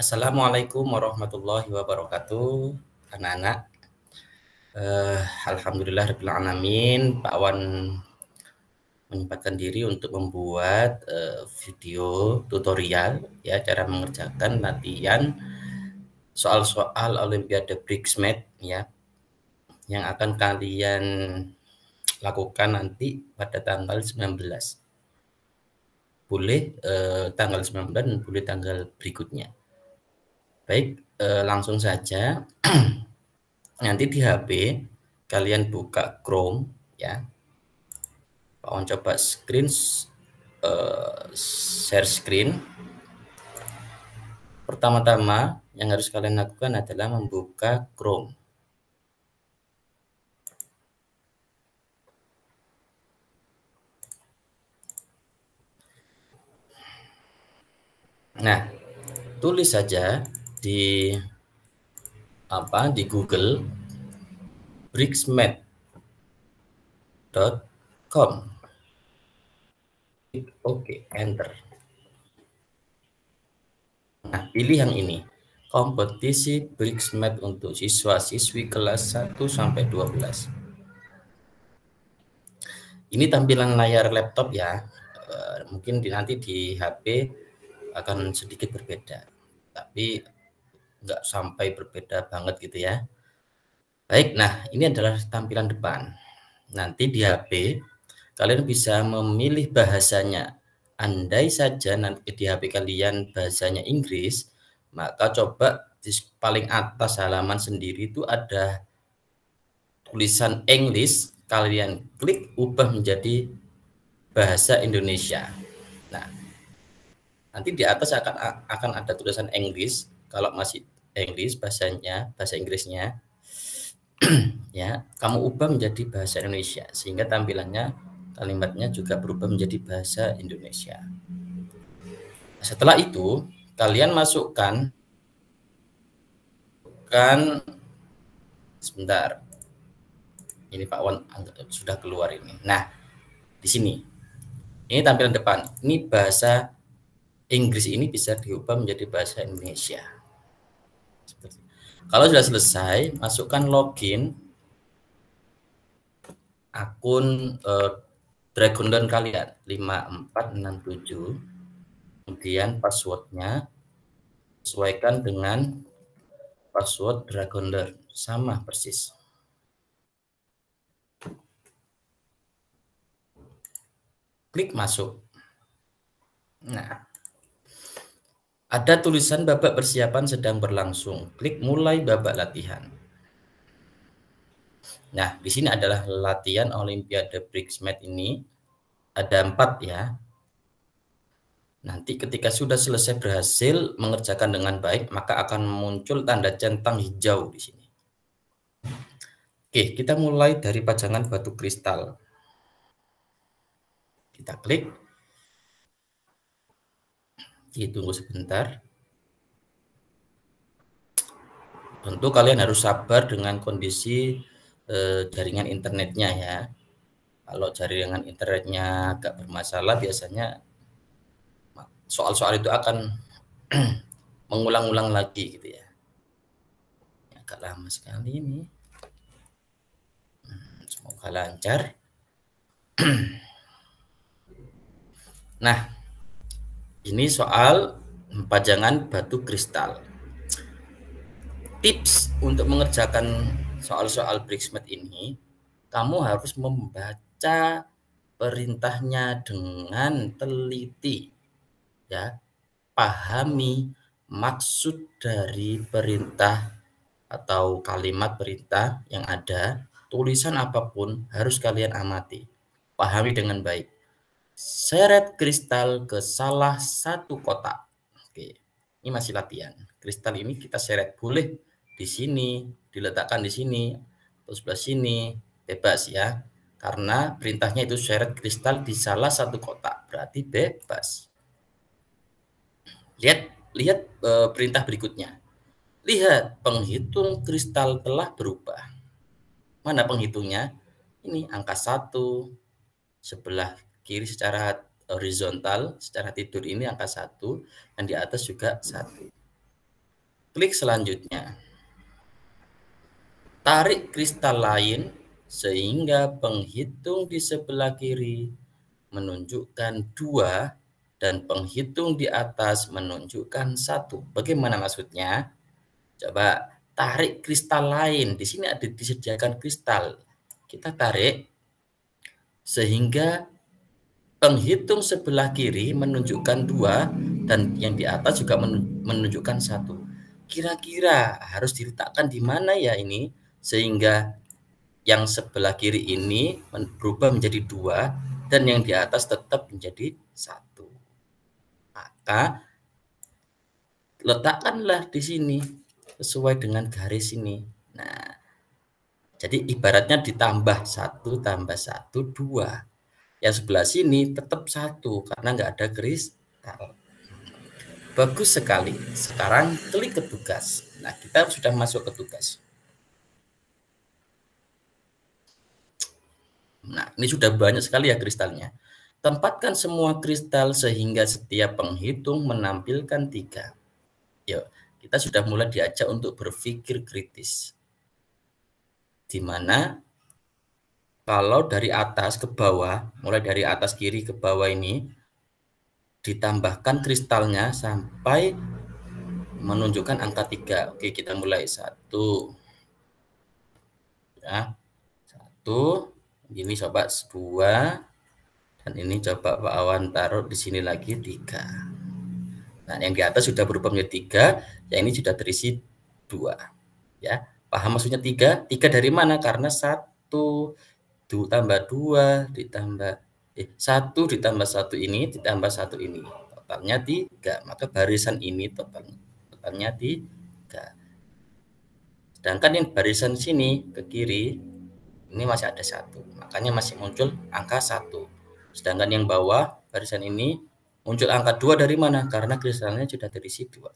Assalamualaikum warahmatullahi wabarakatuh, anak-anak. Uh, Alhamdulillah Alamin, Pak Wan menyempatkan diri untuk membuat uh, video tutorial ya cara mengerjakan latihan soal-soal Olimpiade Bricksmed ya yang akan kalian lakukan nanti pada tanggal 19. Boleh eh, tanggal 19 dan boleh tanggal berikutnya. Baik, eh, langsung saja. Nanti di HP kalian buka Chrome ya. Pak On coba screen eh, share screen. Pertama-tama yang harus kalian lakukan adalah membuka Chrome. Nah, tulis saja di apa di Google bricksmap.com oke okay, enter nah pilih yang ini kompetisi bricksmap untuk siswa-siswi kelas 1 sampai 12 ini tampilan layar laptop ya eh, mungkin di, nanti di HP akan sedikit berbeda tapi nggak sampai berbeda banget gitu ya. Baik, nah ini adalah tampilan depan. Nanti di HP kalian bisa memilih bahasanya. Andai saja nanti di HP kalian bahasanya Inggris, maka coba di paling atas halaman sendiri itu ada tulisan English, kalian klik ubah menjadi bahasa Indonesia. Nah, nanti di atas akan akan ada tulisan English kalau masih English bahasanya bahasa Inggrisnya ya kamu ubah menjadi bahasa Indonesia sehingga tampilannya kalimatnya juga berubah menjadi bahasa Indonesia setelah itu kalian masukkan kan sebentar ini Pak Wan sudah keluar ini nah di sini ini tampilan depan ini bahasa Inggris ini bisa diubah menjadi bahasa Indonesia kalau sudah selesai, masukkan login akun eh, Dragon Gun kalian 5467. Kemudian passwordnya sesuaikan dengan password Dragon Gun sama persis. Klik masuk. Nah, ada tulisan babak persiapan sedang berlangsung. Klik mulai babak latihan. Nah, di sini adalah latihan Olimpiade Bricksmed ini. Ada empat ya. Nanti ketika sudah selesai berhasil mengerjakan dengan baik, maka akan muncul tanda centang hijau di sini. Oke, kita mulai dari pajangan batu kristal. Kita klik. Ditunggu iya, sebentar. Tentu kalian harus sabar dengan kondisi eh, jaringan internetnya ya. Kalau jaringan internetnya agak bermasalah biasanya soal-soal itu akan mengulang-ulang lagi gitu ya. ya. Agak lama sekali ini. Hmm, semoga lancar. nah, ini soal pajangan batu kristal. Tips untuk mengerjakan soal-soal Bricksmith ini, kamu harus membaca perintahnya dengan teliti. Ya, pahami maksud dari perintah atau kalimat perintah yang ada, tulisan apapun harus kalian amati. Pahami dengan baik. Seret kristal ke salah satu kotak. Oke, ini masih latihan. Kristal ini kita seret boleh di sini, diletakkan di sini, atau sebelah sini, bebas ya. Karena perintahnya itu seret kristal di salah satu kotak, berarti bebas. Lihat lihat e, perintah berikutnya. Lihat, penghitung kristal telah berubah. Mana penghitungnya? Ini angka satu sebelah kiri secara horizontal, secara tidur ini angka satu dan di atas juga satu. Klik selanjutnya. Tarik kristal lain sehingga penghitung di sebelah kiri menunjukkan dua dan penghitung di atas menunjukkan satu. Bagaimana maksudnya? Coba tarik kristal lain. Di sini ada disediakan kristal. Kita tarik sehingga penghitung sebelah kiri menunjukkan dua dan yang di atas juga menunjukkan satu. Kira-kira harus diletakkan di mana ya ini sehingga yang sebelah kiri ini berubah menjadi dua dan yang di atas tetap menjadi satu. Maka letakkanlah di sini sesuai dengan garis ini. Nah, jadi ibaratnya ditambah satu tambah satu dua yang sebelah sini tetap satu karena nggak ada kristal. Bagus sekali. Sekarang klik ke tugas. Nah, kita sudah masuk ke tugas. Nah, ini sudah banyak sekali ya kristalnya. Tempatkan semua kristal sehingga setiap penghitung menampilkan tiga. Yuk, kita sudah mulai diajak untuk berpikir kritis. Di mana kalau dari atas ke bawah, mulai dari atas kiri ke bawah ini, ditambahkan kristalnya sampai menunjukkan angka 3. Oke, kita mulai. Satu. Ya. Satu. Ini coba dua. Dan ini coba Pak Awan taruh di sini lagi tiga. Nah, yang di atas sudah berubah menjadi tiga, yang ini sudah terisi dua. Ya, paham maksudnya tiga? Tiga dari mana? Karena satu tambah dua ditambah eh 1 ditambah satu ini ditambah satu ini totalnya 3 maka barisan ini totalnya totalnya 3 sedangkan yang barisan sini ke kiri ini masih ada satu makanya masih muncul angka satu sedangkan yang bawah barisan ini muncul angka dua dari mana karena kristalnya sudah dari dua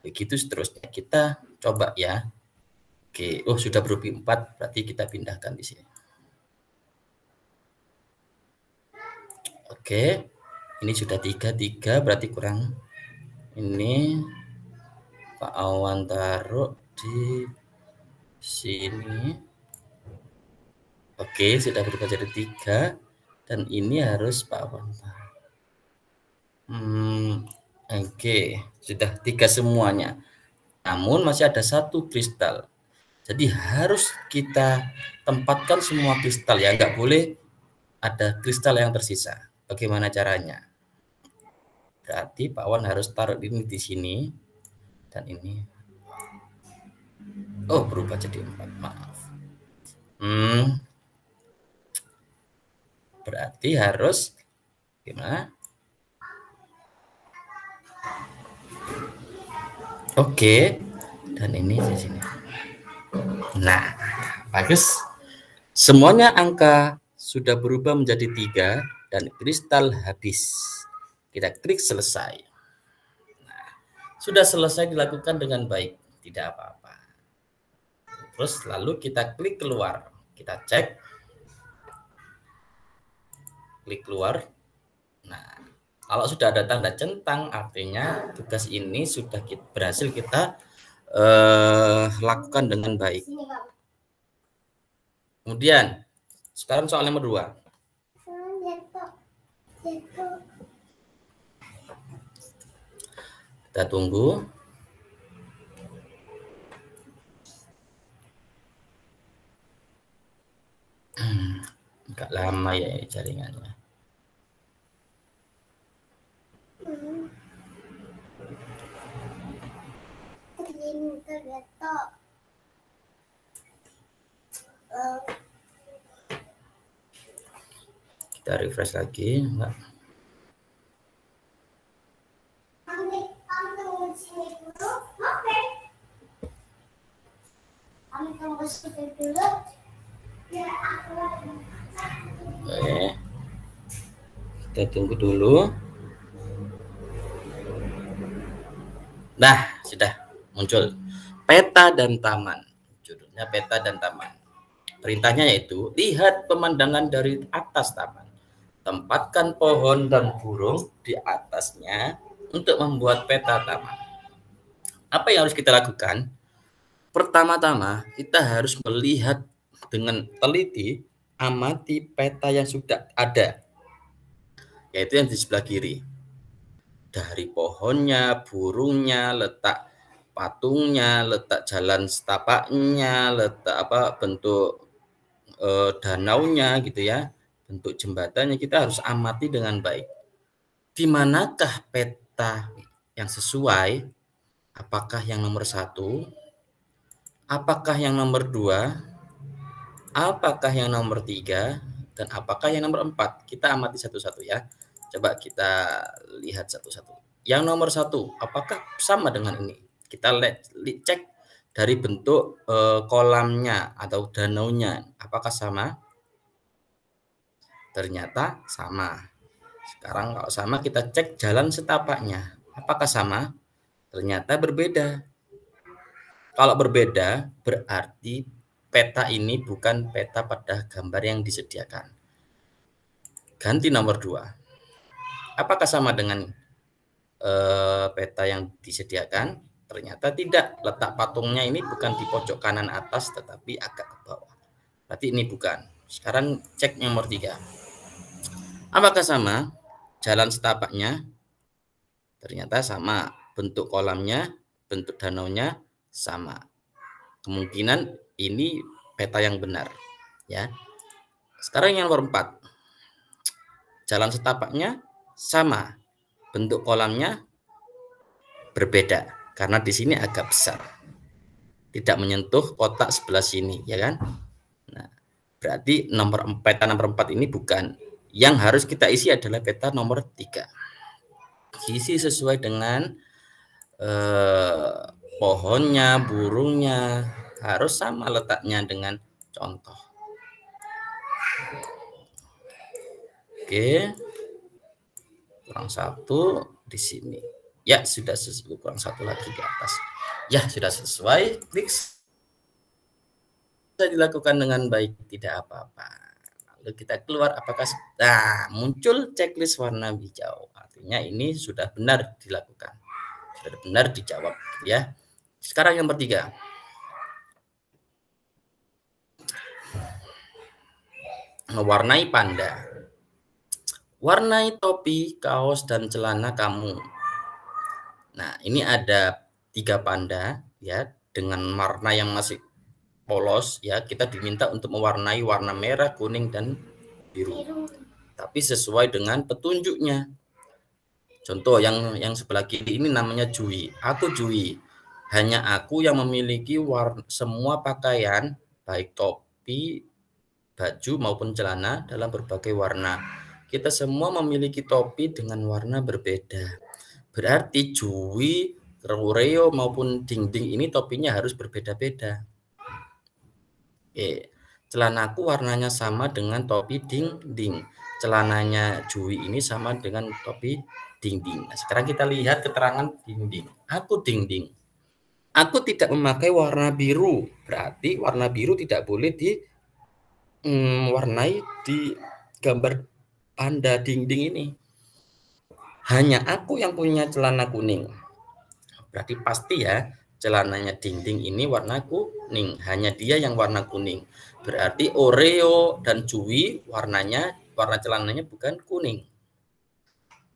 begitu seterusnya kita coba ya oke oh sudah berupi empat berarti kita pindahkan di sini Oke. Ini sudah tiga tiga berarti kurang ini Pak Awan taruh di sini. Oke, sudah berubah jadi tiga dan ini harus Pak Awan taruh. Hmm, oke, sudah tiga semuanya. Namun masih ada satu kristal. Jadi harus kita tempatkan semua kristal ya, nggak boleh ada kristal yang tersisa. Bagaimana caranya? Berarti Pak Wan harus taruh ini di sini dan ini. Oh, berubah jadi empat. Maaf. Hmm. Berarti harus gimana? Oke. Dan ini di sini. Nah, bagus. Semuanya angka sudah berubah menjadi tiga dan kristal habis. Kita klik selesai. Nah, sudah selesai dilakukan dengan baik, tidak apa-apa. Terus lalu kita klik keluar. Kita cek. Klik keluar. Nah, kalau sudah ada tanda centang artinya tugas ini sudah kita, berhasil kita eh, lakukan dengan baik. Kemudian, sekarang soal nomor dua Kita tunggu. Enggak lama ya jaringannya. Kita refresh lagi, enggak? kita tunggu dulu nah sudah muncul peta dan taman judulnya peta dan taman perintahnya yaitu lihat pemandangan dari atas taman tempatkan pohon dan burung di atasnya untuk membuat peta taman apa yang harus kita lakukan pertama-tama kita harus melihat dengan teliti amati peta yang sudah ada yaitu yang di sebelah kiri. Dari pohonnya, burungnya, letak patungnya, letak jalan setapaknya, letak apa bentuk e, danaunya gitu ya, bentuk jembatannya kita harus amati dengan baik. Di manakah peta yang sesuai? Apakah yang nomor satu? Apakah yang nomor dua? Apakah yang nomor tiga? Dan apakah yang nomor empat? Kita amati satu-satu ya. Coba kita lihat satu-satu. Yang nomor satu, apakah sama dengan ini? Kita lihat, cek dari bentuk eh, kolamnya atau danaunya, apakah sama? Ternyata sama. Sekarang kalau sama kita cek jalan setapaknya, apakah sama? Ternyata berbeda. Kalau berbeda berarti peta ini bukan peta pada gambar yang disediakan. Ganti nomor dua Apakah sama dengan uh, peta yang disediakan? Ternyata tidak. Letak patungnya ini bukan di pojok kanan atas, tetapi agak ke bawah. Berarti ini bukan. Sekarang cek nomor tiga. Apakah sama jalan setapaknya? Ternyata sama. Bentuk kolamnya, bentuk danaunya sama. Kemungkinan ini peta yang benar. ya. Sekarang yang nomor empat. Jalan setapaknya sama, bentuk kolamnya berbeda karena di sini agak besar. Tidak menyentuh kotak sebelah sini, ya kan? Nah, berarti nomor peta nomor 4 ini bukan. Yang harus kita isi adalah peta nomor 3. Isi sesuai dengan eh, pohonnya, burungnya harus sama letaknya dengan contoh. Oke kurang satu di sini. Ya, sudah sesuai kurang satu lagi di atas. Ya, sudah sesuai. Klik bisa dilakukan dengan baik, tidak apa-apa. Lalu kita keluar apakah nah, muncul checklist warna hijau. Artinya ini sudah benar dilakukan. Sudah benar dijawab ya. Sekarang yang ketiga. Mewarnai panda warnai topi, kaos, dan celana kamu. Nah, ini ada tiga panda ya dengan warna yang masih polos ya. Kita diminta untuk mewarnai warna merah, kuning, dan biru. biru. Tapi sesuai dengan petunjuknya. Contoh yang yang sebelah kiri ini namanya Jui. Aku Jui. Hanya aku yang memiliki warna, semua pakaian baik topi, baju maupun celana dalam berbagai warna kita semua memiliki topi dengan warna berbeda. Berarti jui, reo maupun dinding ini topinya harus berbeda-beda. Eh, celanaku warnanya sama dengan topi dinding. Celananya jui ini sama dengan topi dinding. Nah, sekarang kita lihat keterangan dinding. Aku dinding. Aku tidak memakai warna biru. Berarti warna biru tidak boleh diwarnai mm, di gambar anda dinding ini. Hanya aku yang punya celana kuning. Berarti pasti ya, celananya dinding ini warna kuning. Hanya dia yang warna kuning. Berarti Oreo dan Cui warnanya warna celananya bukan kuning.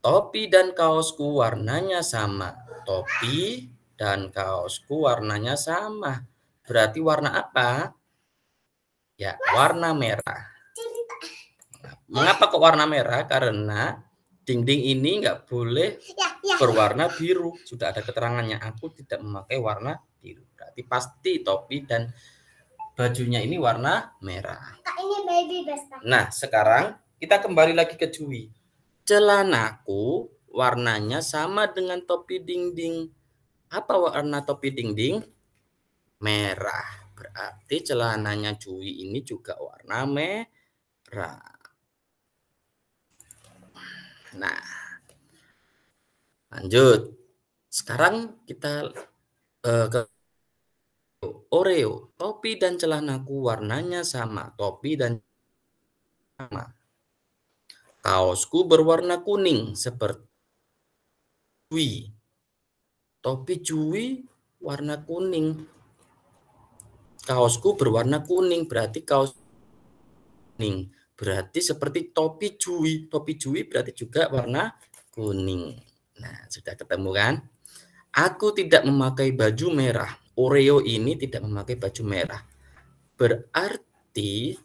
Topi dan kaosku warnanya sama. Topi dan kaosku warnanya sama. Berarti warna apa? Ya, warna merah. Mengapa kok warna merah? Karena dinding ini nggak boleh ya, ya. berwarna biru. Sudah ada keterangannya. Aku tidak memakai warna biru. Tapi pasti topi dan bajunya ini warna merah. Nah, sekarang kita kembali lagi ke Cui. Celanaku warnanya sama dengan topi dinding. Apa warna topi dinding? Merah. Berarti celananya Cui ini juga warna merah. Nah, lanjut. Sekarang kita uh, ke Oreo. Topi dan celanaku warnanya sama. Topi dan sama. Kaosku berwarna kuning seperti cuwi. Topi cuwi warna kuning. Kaosku berwarna kuning berarti kaos kuning berarti seperti topi cuy Topi cuy berarti juga warna kuning. Nah, sudah ketemu kan? Aku tidak memakai baju merah. Oreo ini tidak memakai baju merah. Berarti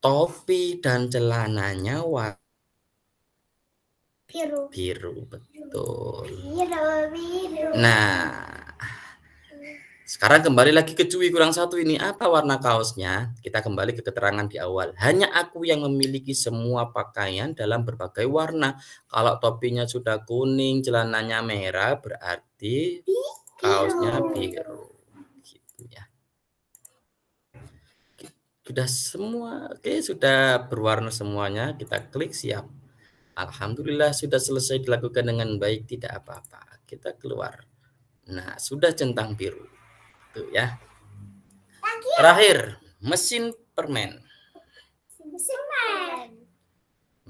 topi dan celananya warna biru. Biru, betul. Biru, biru. Nah, sekarang kembali lagi ke cuwi kurang satu ini. Apa warna kaosnya? Kita kembali ke keterangan di awal. Hanya aku yang memiliki semua pakaian dalam berbagai warna. Kalau topinya sudah kuning, celananya merah, berarti kaosnya iya. biru. Gitu ya. Sudah semua, oke sudah berwarna semuanya. Kita klik siap. Alhamdulillah sudah selesai dilakukan dengan baik, tidak apa-apa. Kita keluar. Nah, sudah centang biru. Itu ya. Terakhir, mesin permen. Mesin permen.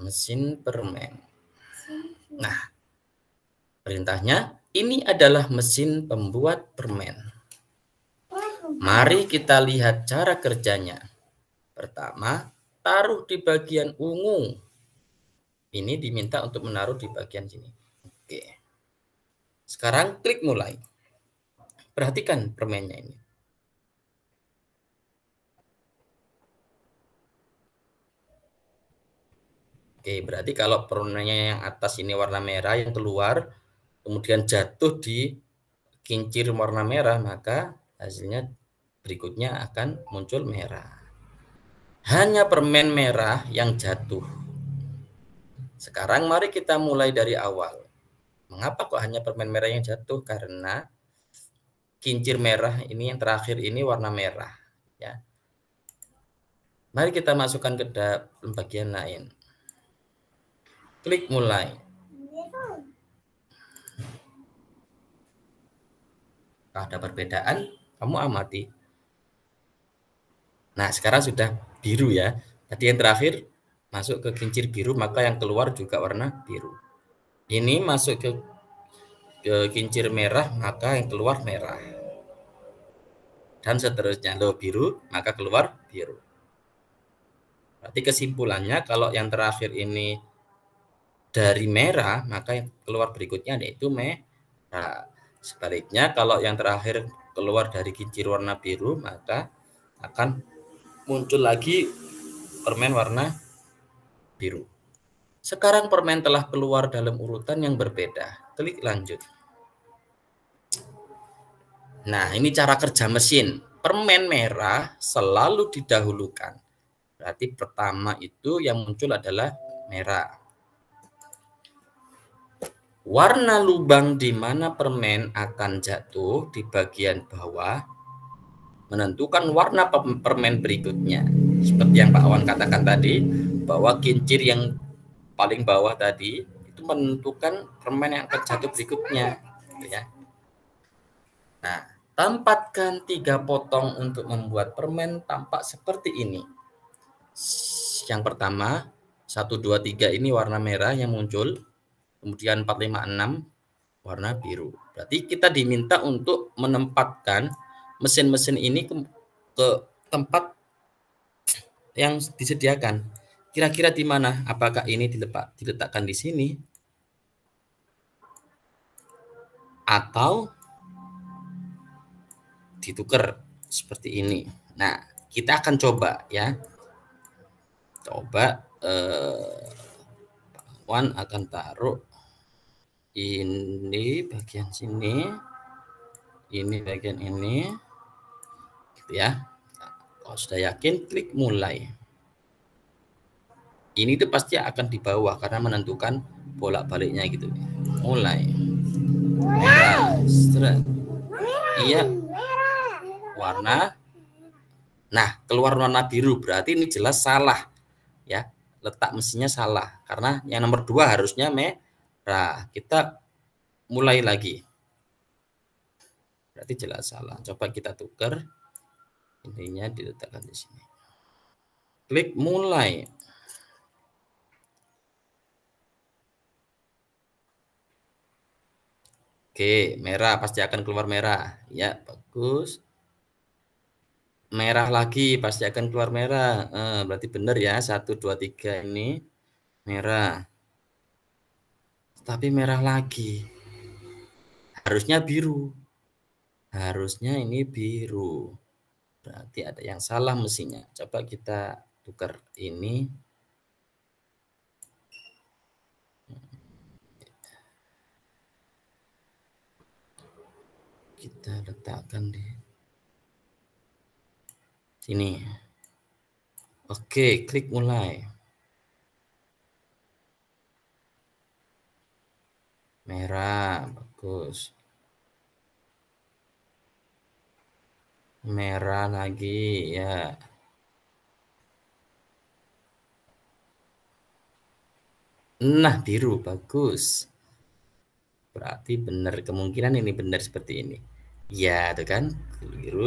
Mesin permen. Nah, perintahnya ini adalah mesin pembuat permen. Mari kita lihat cara kerjanya. Pertama, taruh di bagian ungu. Ini diminta untuk menaruh di bagian sini. Oke. Sekarang klik mulai. Perhatikan permainnya ini. Oke, berarti kalau perunanya yang atas ini warna merah yang keluar, kemudian jatuh di kincir warna merah, maka hasilnya berikutnya akan muncul merah. Hanya permen merah yang jatuh. Sekarang mari kita mulai dari awal. Mengapa kok hanya permen merah yang jatuh? Karena kincir merah ini yang terakhir ini warna merah ya. Mari kita masukkan ke dalam bagian lain. Klik mulai. Ada perbedaan, kamu amati. Nah, sekarang sudah biru ya. Tadi yang terakhir masuk ke kincir biru, maka yang keluar juga warna biru. Ini masuk ke, ke kincir merah, maka yang keluar merah dan seterusnya. Loh biru, maka keluar biru. Berarti kesimpulannya kalau yang terakhir ini dari merah, maka yang keluar berikutnya yaitu merah. Sebaliknya kalau yang terakhir keluar dari kincir warna biru, maka akan muncul lagi permen warna biru. Sekarang permen telah keluar dalam urutan yang berbeda. Klik lanjut. Nah, ini cara kerja mesin. Permen merah selalu didahulukan. Berarti pertama itu yang muncul adalah merah. Warna lubang di mana permen akan jatuh di bagian bawah menentukan warna permen berikutnya. Seperti yang Pak Awan katakan tadi, bahwa kincir yang paling bawah tadi itu menentukan permen yang akan jatuh berikutnya. Gitu ya. Nah, Tampatkan tiga potong untuk membuat permen tampak seperti ini. Yang pertama, 1, 2, 3 ini warna merah yang muncul. Kemudian 4, 5, 6 warna biru. Berarti kita diminta untuk menempatkan mesin-mesin ini ke, ke tempat yang disediakan. Kira-kira di mana? Apakah ini diletak, diletakkan di sini? Atau ditukar seperti ini. Nah, kita akan coba ya. Coba eh, akan taruh ini bagian sini, ini bagian ini, gitu ya. kalau sudah yakin, klik mulai. Ini tuh pasti akan di bawah karena menentukan bolak-baliknya gitu. Mulai. Wow. Nah, iya, warna nah keluar warna biru berarti ini jelas salah ya letak mesinnya salah karena yang nomor dua harusnya merah kita mulai lagi berarti jelas salah coba kita tuker. intinya diletakkan di sini klik mulai Oke, merah pasti akan keluar merah. Ya, bagus merah lagi pasti akan keluar merah eh, berarti benar ya satu dua tiga ini merah tapi merah lagi harusnya biru harusnya ini biru berarti ada yang salah mesinnya coba kita tukar ini kita letakkan di Sini. Oke, klik mulai. Merah, bagus. Merah lagi, ya. Nah, biru, bagus. Berarti benar, kemungkinan ini benar seperti ini. Ya, itu kan, biru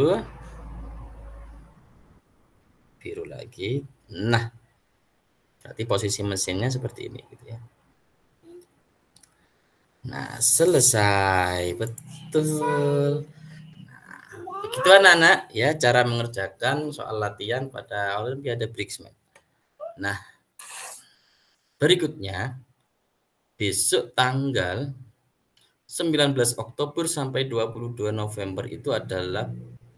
biru lagi. Nah, berarti posisi mesinnya seperti ini gitu ya. Nah, selesai. Betul. Nah, begitu anak-anak ya cara mengerjakan soal latihan pada Olimpiade Brixman. Nah, berikutnya besok tanggal 19 Oktober sampai 22 November itu adalah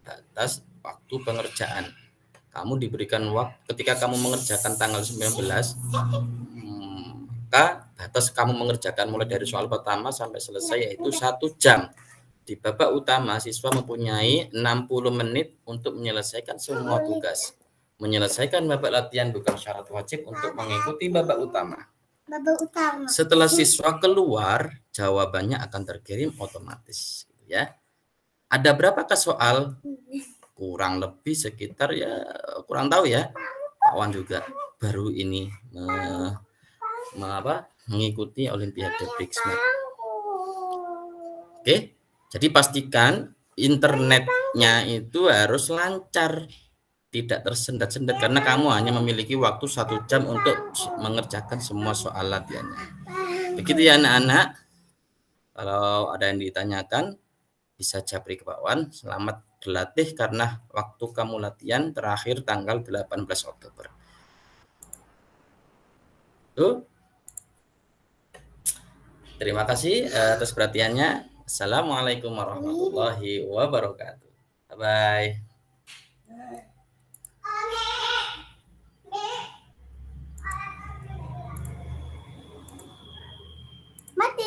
batas waktu pengerjaan. Kamu diberikan waktu ketika kamu mengerjakan tanggal 19 hmm, maka batas kamu mengerjakan mulai dari soal pertama sampai selesai yaitu satu jam. Di babak utama siswa mempunyai 60 menit untuk menyelesaikan semua tugas. Menyelesaikan babak latihan bukan syarat wajib untuk mengikuti babak utama. Babak utama. Setelah siswa keluar, jawabannya akan terkirim otomatis, gitu ya. Ada berapakah soal? Iya kurang lebih sekitar ya kurang tahu ya Pak Wan juga baru ini me, me, apa, mengikuti Olimpiade Briksmed. Oke, jadi pastikan internetnya itu harus lancar, tidak tersendat-sendat karena kamu hanya memiliki waktu satu jam untuk mengerjakan semua soal latihannya. Begitu ya anak-anak. Kalau ada yang ditanyakan bisa japri ke Pak Wan. Selamat terlatih karena waktu kamu latihan terakhir tanggal 18 Oktober. Tuh. Terima kasih eh, atas perhatiannya. Assalamualaikum warahmatullahi wabarakatuh. Bye-bye. Mati.